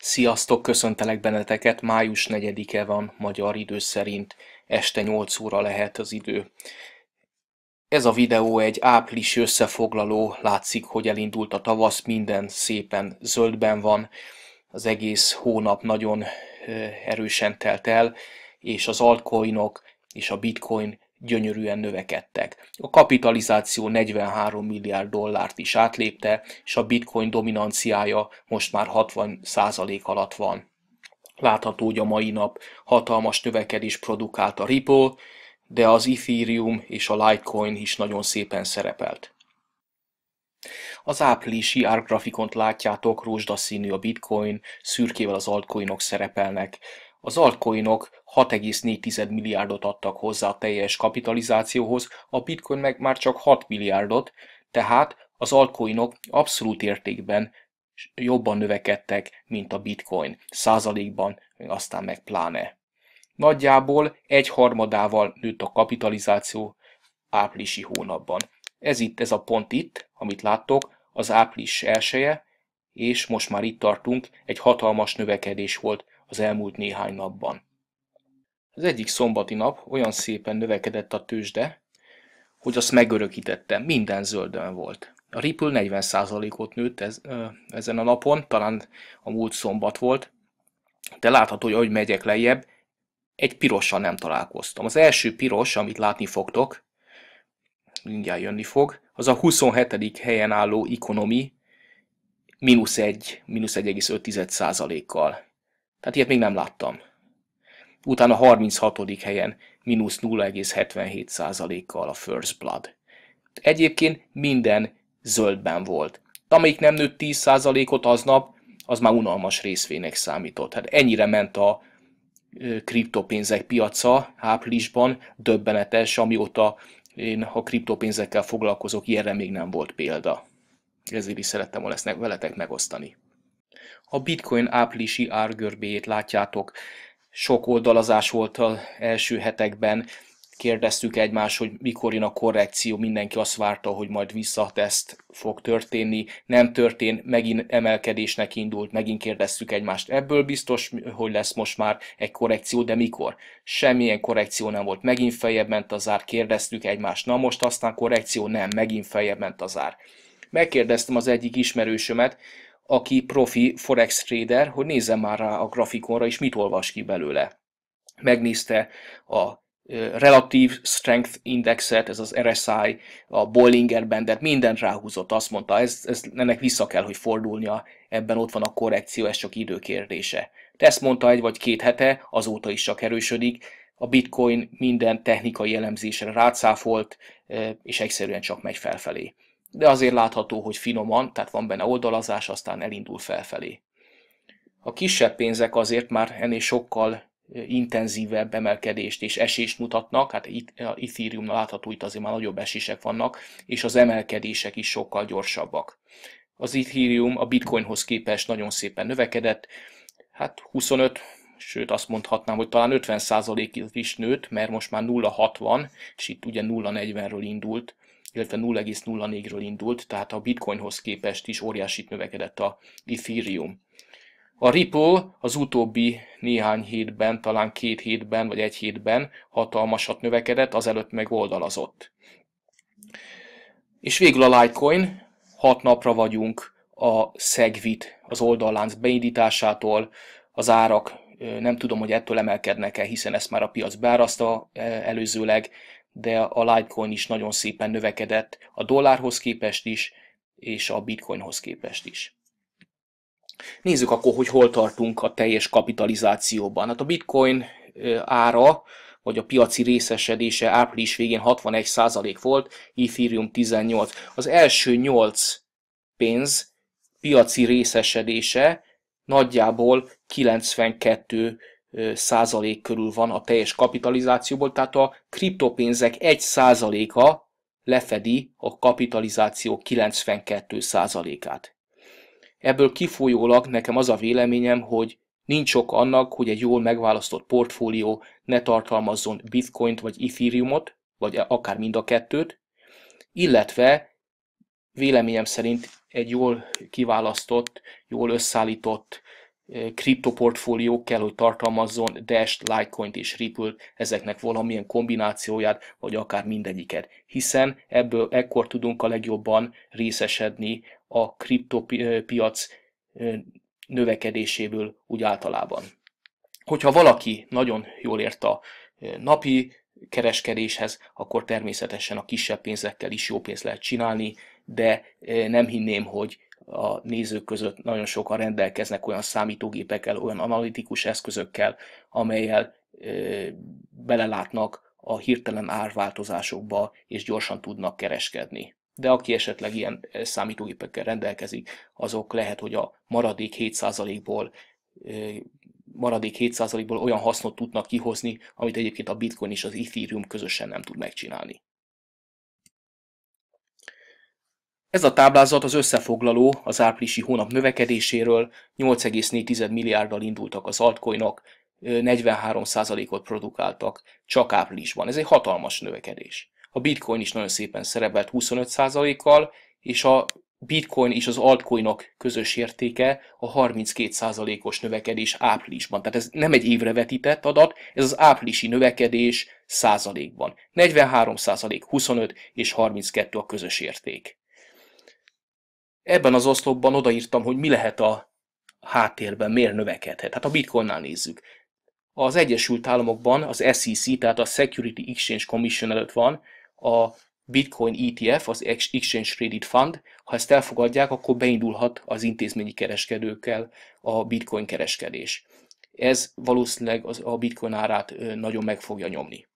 Sziasztok, köszöntelek benneteket, május 4-e van magyar idő szerint, este 8 óra lehet az idő. Ez a videó egy április összefoglaló, látszik, hogy elindult a tavasz, minden szépen zöldben van, az egész hónap nagyon erősen telt el, és az altcoinok és a bitcoin gyönyörűen növekedtek. A kapitalizáció 43 milliárd dollárt is átlépte, és a bitcoin dominanciája most már 60% alatt van. Látható, hogy a mai nap hatalmas növekedés produkált a Ripple, de az Ethereum és a Litecoin is nagyon szépen szerepelt. Az áprilisi árgrafikont látjátok, rózsdaszínű a bitcoin, szürkével az altcoinok szerepelnek, az altcoinok 6,4 milliárdot adtak hozzá a teljes kapitalizációhoz, a bitcoin meg már csak 6 milliárdot, tehát az altcoinok abszolút értékben jobban növekedtek, mint a bitcoin. Százalékban, aztán meg pláne. Nagyjából egy harmadával nőtt a kapitalizáció áprilisi hónapban. Ez itt, ez a pont itt, amit láttok, az április elsője, és most már itt tartunk, egy hatalmas növekedés volt az elmúlt néhány napban. Az egyik szombati nap olyan szépen növekedett a tőzsde, hogy azt megörökítette, minden zöldön volt. A Ripple 40%-ot nőtt ez, ö, ezen a napon, talán a múlt szombat volt, de látható, hogy ahogy megyek lejjebb, egy pirossal nem találkoztam. Az első piros, amit látni fogtok, mindjárt jönni fog, az a 27. helyen álló Economy mínusz 1, mínusz 1,5 kal tehát ilyet még nem láttam. Utána 36. helyen mínusz 0,77 kal a First Blood. Egyébként minden zöldben volt. Amelyik nem nőtt 10 százalékot aznap, az már unalmas részvénynek számított. Hát ennyire ment a kriptopénzek piaca áprilisban, döbbenetes, amióta én ha kriptopénzekkel foglalkozok, ilyenre még nem volt példa. Ezért is szerettem volna ezt veletek megosztani. A bitcoin áprilisi árgörbéjét látjátok. Sok oldalazás volt az első hetekben, kérdeztük egymást, hogy mikor jön a korrekció, mindenki azt várta, hogy majd visszateszt fog történni, nem történt, megint emelkedésnek indult, megint kérdeztük egymást, ebből biztos, hogy lesz most már egy korrekció, de mikor? Semmilyen korrekció nem volt, megint feljebb ment az ár, kérdeztük egymást, na most aztán korrekció nem, megint feljebb ment az ár. Megkérdeztem az egyik ismerősömet, aki profi forex trader, hogy nézze már rá a grafikonra, és mit olvas ki belőle. Megnézte a Relative Strength Indexet, ez az RSI, a Bollinger Bandet, mindent ráhúzott, azt mondta, ez, ez, ennek vissza kell, hogy fordulnia, ebben ott van a korrekció, ez csak időkérdése. De ezt mondta egy vagy két hete, azóta is csak erősödik, a bitcoin minden technikai elemzésre rácáfolt, és egyszerűen csak megy felfelé de azért látható, hogy finoman, tehát van benne oldalazás, aztán elindul felfelé. A kisebb pénzek azért már ennél sokkal eh, intenzívebb emelkedést és esést mutatnak, hát itt a eh, Ethereum látható, itt azért már nagyobb esések vannak, és az emelkedések is sokkal gyorsabbak. Az Ethereum a Bitcoinhoz képest nagyon szépen növekedett, hát 25, sőt azt mondhatnám, hogy talán 50%-ig is nőtt, mert most már 0,60, és itt ugye 0,40-ről indult illetve 0,04-ről indult, tehát a bitcoinhoz képest is óriásit növekedett a Ethereum. A Ripple az utóbbi néhány hétben, talán két hétben vagy egy hétben hatalmasat növekedett, azelőtt meg oldalazott. És végül a Litecoin, hat napra vagyunk a Segwit, az oldallánc beindításától, az árak nem tudom, hogy ettől emelkednek-e, hiszen ezt már a piac beáraszta előzőleg, de a Litecoin is nagyon szépen növekedett a dollárhoz képest is, és a bitcoinhoz képest is. Nézzük akkor, hogy hol tartunk a teljes kapitalizációban. Hát a bitcoin ára, vagy a piaci részesedése április végén 61% volt, Ethereum 18. Az első 8 pénz piaci részesedése nagyjából 92 százalék körül van a teljes kapitalizációból, tehát a kriptopénzek 1 százaléka lefedi a kapitalizáció 92 százalékát. Ebből kifolyólag nekem az a véleményem, hogy nincs ok annak, hogy egy jól megválasztott portfólió ne tartalmazzon bitcoint vagy ethereumot, vagy e, akár mind a kettőt, illetve véleményem szerint egy jól kiválasztott, jól összeállított kriptoportfólió kell, hogy tartalmazzon Dash, litecoin és Ripple ezeknek valamilyen kombinációját, vagy akár mindegyiket. Hiszen ebből ekkor tudunk a legjobban részesedni a kriptopiac növekedéséből úgy általában. Hogyha valaki nagyon jól ért a napi kereskedéshez, akkor természetesen a kisebb pénzekkel is jó pénzt lehet csinálni, de nem hinném, hogy a nézők között nagyon sokan rendelkeznek olyan számítógépekkel, olyan analitikus eszközökkel, amelyel belelátnak a hirtelen árváltozásokba, és gyorsan tudnak kereskedni. De aki esetleg ilyen számítógépekkel rendelkezik, azok lehet, hogy a maradék 7%-ból maradék 7%-ból olyan hasznot tudnak kihozni, amit egyébként a bitcoin és az ethereum közösen nem tud megcsinálni. Ez a táblázat az összefoglaló az áprilisi hónap növekedéséről, 8,4 milliárddal indultak az altcoinok, 43%-ot produkáltak csak áprilisban. Ez egy hatalmas növekedés. A bitcoin is nagyon szépen szerepelt 25%-kal, és a bitcoin és az altcoinok közös értéke a 32%-os növekedés áprilisban. Tehát ez nem egy évre vetített adat, ez az áprilisi növekedés százalékban. 43 százalék, 25 és 32 a közös érték ebben az oszlopban odaírtam, hogy mi lehet a háttérben, miért növekedhet. Hát a bitcoinnál nézzük. Az Egyesült Államokban az SEC, tehát a Security Exchange Commission előtt van a Bitcoin ETF, az Exchange Traded Fund. Ha ezt elfogadják, akkor beindulhat az intézményi kereskedőkkel a bitcoin kereskedés. Ez valószínűleg az, a bitcoin árát nagyon meg fogja nyomni.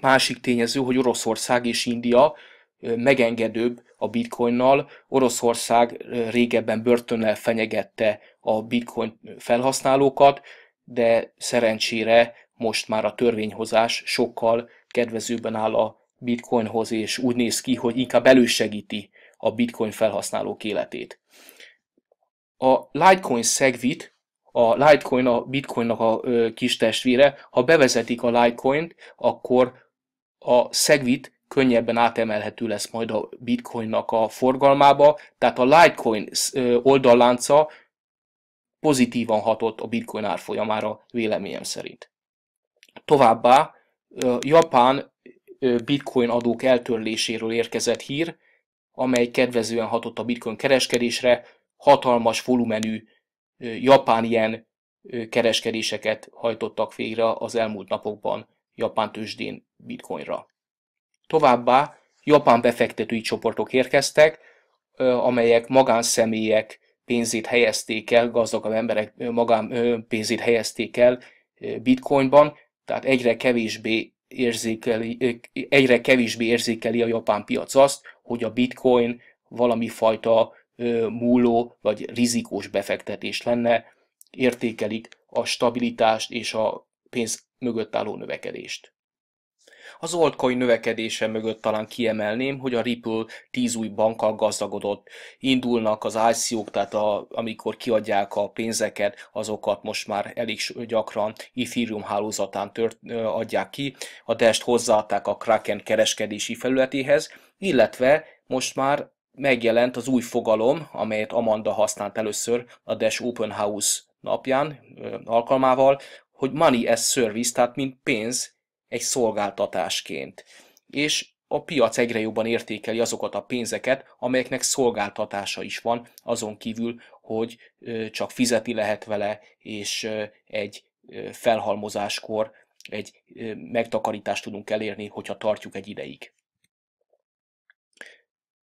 Másik tényező, hogy Oroszország és India megengedőbb a bitcoinnal. Oroszország régebben börtönnel fenyegette a bitcoin felhasználókat, de szerencsére most már a törvényhozás sokkal kedvezőben áll a bitcoinhoz, és úgy néz ki, hogy inkább elősegíti a bitcoin felhasználók életét. A Litecoin Segwit, a Litecoin a bitcoinnak a kis testvére, ha bevezetik a Litecoint, akkor a Segwit könnyebben átemelhető lesz majd a bitcoinnak a forgalmába, tehát a Litecoin oldallánca pozitívan hatott a bitcoin árfolyamára véleményem szerint. Továbbá Japán bitcoin adók eltörléséről érkezett hír, amely kedvezően hatott a bitcoin kereskedésre, hatalmas volumenű japán ilyen kereskedéseket hajtottak végre az elmúlt napokban japán tőzsdén bitcoinra. Továbbá japán befektetői csoportok érkeztek, amelyek magánszemélyek pénzét helyezték el, gazdagabb emberek magán pénzét helyezték el bitcoinban, tehát egyre kevésbé érzékeli, egyre kevésbé érzékeli a japán piac azt, hogy a bitcoin valami fajta múló vagy rizikós befektetés lenne, értékelik a stabilitást és a pénz mögött álló növekedést. Az altcoin növekedése mögött talán kiemelném, hogy a Ripple 10 új bankkal gazdagodott. Indulnak az ICO-k, tehát a, amikor kiadják a pénzeket, azokat most már elég gyakran Ethereum hálózatán tört, adják ki. A Dest hozzáadták a Kraken kereskedési felületéhez, illetve most már megjelent az új fogalom, amelyet Amanda használt először a Dash Open House napján, alkalmával, hogy money as service, tehát mint pénz egy szolgáltatásként. És a piac egyre jobban értékeli azokat a pénzeket, amelyeknek szolgáltatása is van, azon kívül, hogy csak fizeti lehet vele, és egy felhalmozáskor egy megtakarítást tudunk elérni, hogyha tartjuk egy ideig.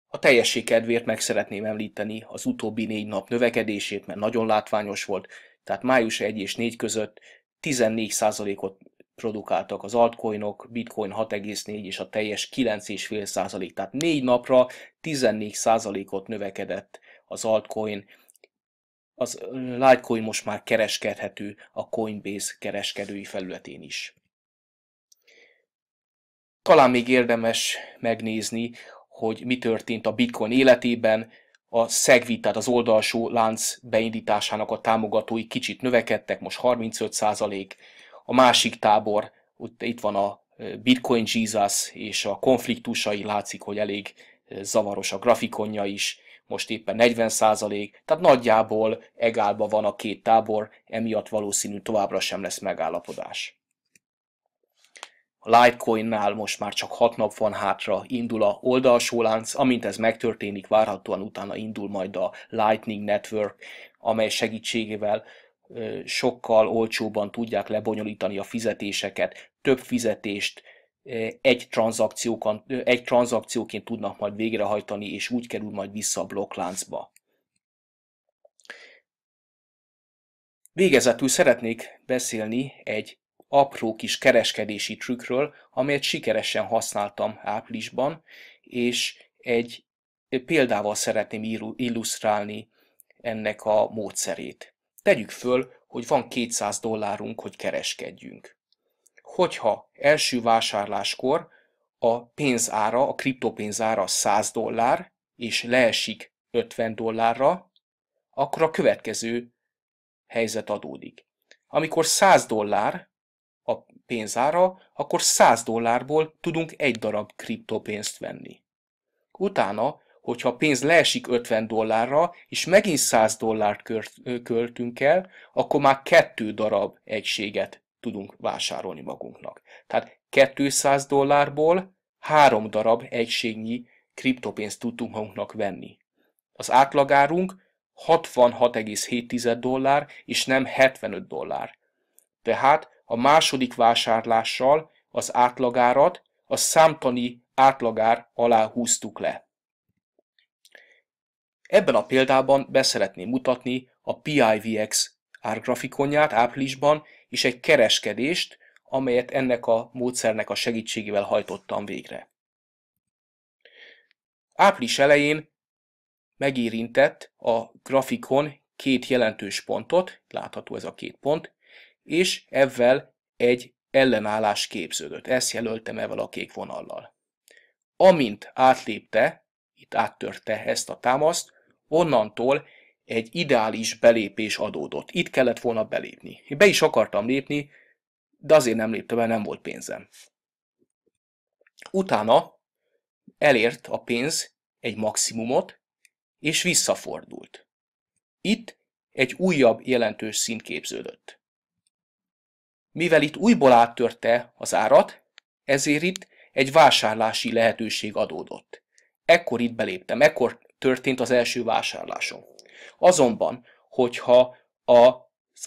A teljesség kedvéért meg szeretném említeni az utóbbi négy nap növekedését, mert nagyon látványos volt, tehát május 1 és 4 között 14%-ot produkáltak az altcoinok, bitcoin 6,4 és a teljes 9,5 százalék. Tehát négy napra 14 százalékot növekedett az altcoin. Az Litecoin most már kereskedhető a Coinbase kereskedői felületén is. Talán még érdemes megnézni, hogy mi történt a Bitcoin életében, a SegWit, tehát az oldalsó lánc beindításának a támogatói kicsit növekedtek, most 35 százalék, a másik tábor, ott, itt van a Bitcoin Jesus, és a konfliktusai látszik, hogy elég zavaros a grafikonja is, most éppen 40 százalék, tehát nagyjából egálba van a két tábor, emiatt valószínű továbbra sem lesz megállapodás. A Litecoin-nál most már csak 6 nap van hátra, indul a oldalsó lánc, amint ez megtörténik, várhatóan utána indul majd a Lightning Network, amely segítségével sokkal olcsóban tudják lebonyolítani a fizetéseket, több fizetést egy, egy tranzakcióként tudnak majd végrehajtani, és úgy kerül majd vissza a blokkláncba. Végezetül szeretnék beszélni egy apró kis kereskedési trükkről, amelyet sikeresen használtam áprilisban, és egy példával szeretném illusztrálni ennek a módszerét. Tegyük föl, hogy van 200 dollárunk, hogy kereskedjünk. Hogyha első vásárláskor a pénzára, a kriptopénzára 100 dollár, és leesik 50 dollárra, akkor a következő helyzet adódik. Amikor 100 dollár a pénzára, akkor 100 dollárból tudunk egy darab kriptopénzt venni. Utána hogyha a pénz leesik 50 dollárra, és megint 100 dollárt költünk el, akkor már kettő darab egységet tudunk vásárolni magunknak. Tehát 200 dollárból három darab egységnyi kriptopénzt tudtunk magunknak venni. Az átlagárunk 66,7 dollár, és nem 75 dollár. Tehát a második vásárlással az átlagárat a számtani átlagár alá húztuk le. Ebben a példában beszeretném mutatni a PIVX árgrafikonját áprilisban, és egy kereskedést, amelyet ennek a módszernek a segítségével hajtottam végre. Április elején megérintett a grafikon két jelentős pontot, látható ez a két pont, és ezzel egy ellenállás képződött. Ezt jelöltem ezzel a kék vonallal. Amint átlépte, itt áttörte ezt a támaszt, Onnantól egy ideális belépés adódott. Itt kellett volna belépni. Én be is akartam lépni, de azért nem léptem, mert nem volt pénzem. Utána elért a pénz egy maximumot, és visszafordult. Itt egy újabb jelentős szint képződött. Mivel itt újból áttörte az árat, ezért itt egy vásárlási lehetőség adódott. Ekkor itt beléptem, ekkor történt az első vásárlásom. Azonban, hogyha az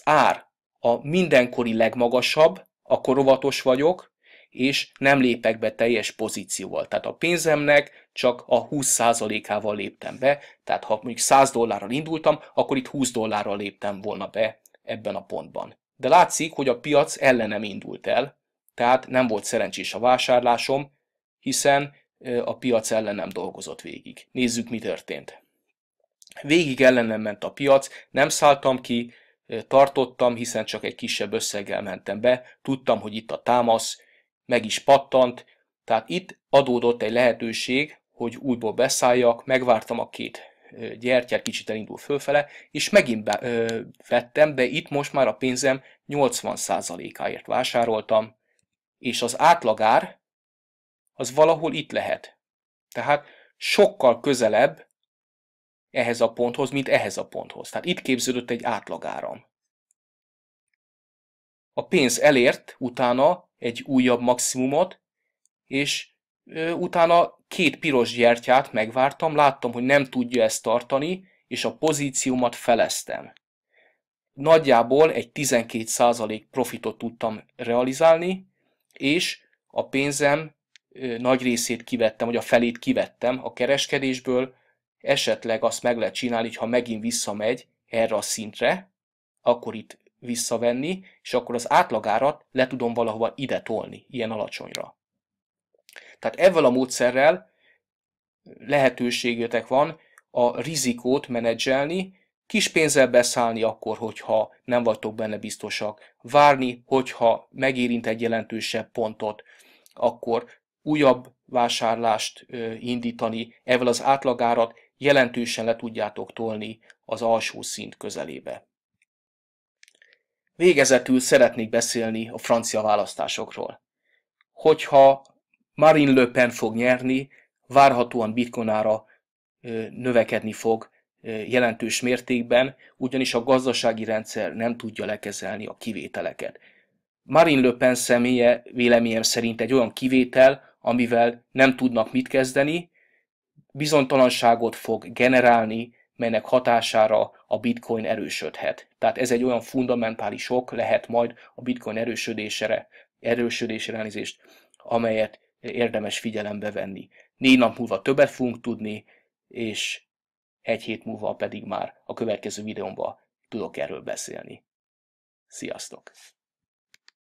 ár a mindenkori legmagasabb, akkor óvatos vagyok, és nem lépek be teljes pozícióval. Tehát a pénzemnek csak a 20%-ával léptem be, tehát ha mondjuk 100 dollárral indultam, akkor itt 20 dollárral léptem volna be ebben a pontban. De látszik, hogy a piac ellenem indult el, tehát nem volt szerencsés a vásárlásom, hiszen a piac ellen nem dolgozott végig. Nézzük, mi történt. Végig ellenem ment a piac, nem szálltam ki, tartottam, hiszen csak egy kisebb összeggel mentem be, tudtam, hogy itt a támasz, meg is pattant, tehát itt adódott egy lehetőség, hogy újból beszálljak, megvártam a két gyertyát, kicsit elindul fölfele, és megint be, ö, vettem, de itt most már a pénzem 80%-áért vásároltam, és az átlagár az valahol itt lehet. Tehát sokkal közelebb ehhez a ponthoz, mint ehhez a ponthoz. Tehát itt képződött egy átlagáram. A pénz elért utána egy újabb maximumot, és utána két piros gyertyát megvártam, láttam, hogy nem tudja ezt tartani, és a pozíciómat feleztem. Nagyjából egy 12% profitot tudtam realizálni, és a pénzem nagy részét kivettem, vagy a felét kivettem a kereskedésből, esetleg azt meg lehet csinálni, hogy ha megint visszamegy erre a szintre, akkor itt visszavenni, és akkor az átlagárat le tudom valahova ide tolni, ilyen alacsonyra. Tehát ezzel a módszerrel lehetőségetek van a rizikót menedzselni, kis pénzzel beszállni akkor, hogyha nem vagytok benne biztosak, várni, hogyha megérint egy jelentősebb pontot, akkor újabb vásárlást indítani, evel az átlagárat jelentősen le tudjátok tolni az alsó szint közelébe. Végezetül szeretnék beszélni a francia választásokról. Hogyha Marine Le Pen fog nyerni, várhatóan bitkonára növekedni fog jelentős mértékben, ugyanis a gazdasági rendszer nem tudja lekezelni a kivételeket. Marine Le Pen személye véleményem szerint egy olyan kivétel, amivel nem tudnak mit kezdeni, bizonytalanságot fog generálni, melynek hatására a bitcoin erősödhet. Tehát ez egy olyan fundamentális ok lehet majd a bitcoin erősödésére, erősödésére elnézést, amelyet érdemes figyelembe venni. Négy nap múlva többet fogunk tudni, és egy hét múlva pedig már a következő videómban tudok erről beszélni. Sziasztok!